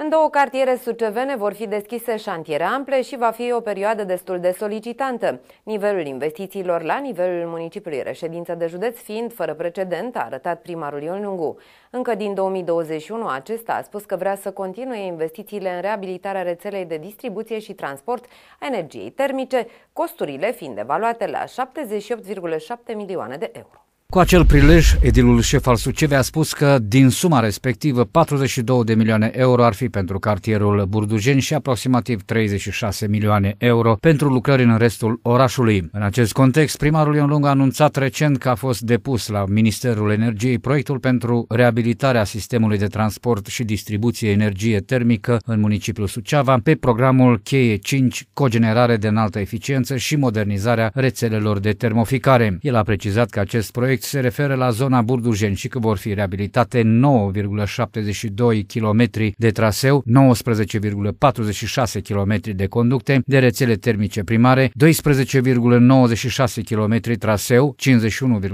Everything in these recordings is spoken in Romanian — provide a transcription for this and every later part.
În două cartiere sucevene vor fi deschise șantiere ample și va fi o perioadă destul de solicitantă. Nivelul investițiilor la nivelul municipiului reședință de județ fiind fără precedent, a arătat primarul Ion Lungu. Încă din 2021 acesta a spus că vrea să continue investițiile în reabilitarea rețelei de distribuție și transport a energiei termice, costurile fiind evaluate la 78,7 milioane de euro. Cu acel prilej, edilul șef al Sucevei a spus că din suma respectivă 42 de milioane euro ar fi pentru cartierul Burdujeni și aproximativ 36 milioane euro pentru lucrări în restul orașului. În acest context, primarul Ion Lung a anunțat recent că a fost depus la Ministerul Energiei proiectul pentru reabilitarea sistemului de transport și distribuție energie termică în municipiul Suceava pe programul Cheie 5 Cogenerare de înaltă eficiență și modernizarea rețelelor de termoficare. El a precizat că acest proiect proiect se referă la zona Burdurgeni și că vor fi reabilitate 9,72 km de traseu, 19,46 km de conducte, de rețele termice primare, 12,96 km traseu, 51,79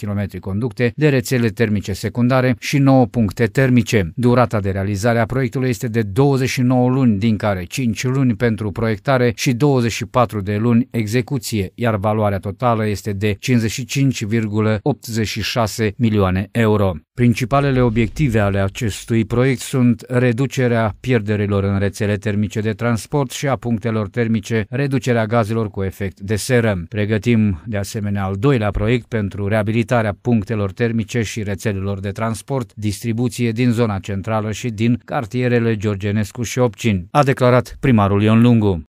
km conducte, de rețele termice secundare și 9 puncte termice. Durata de realizare a proiectului este de 29 luni, din care 5 luni pentru proiectare și 24 de luni execuție, iar valoarea totală este de 55, 1,86 milioane euro. Principalele obiective ale acestui proiect sunt reducerea pierderilor în rețele termice de transport și a punctelor termice, reducerea gazelor cu efect de seră. Pregătim de asemenea al doilea proiect pentru reabilitarea punctelor termice și rețelelor de transport, distribuție din zona centrală și din cartierele Georgenescu și Opcin, a declarat primarul Ion Lungu.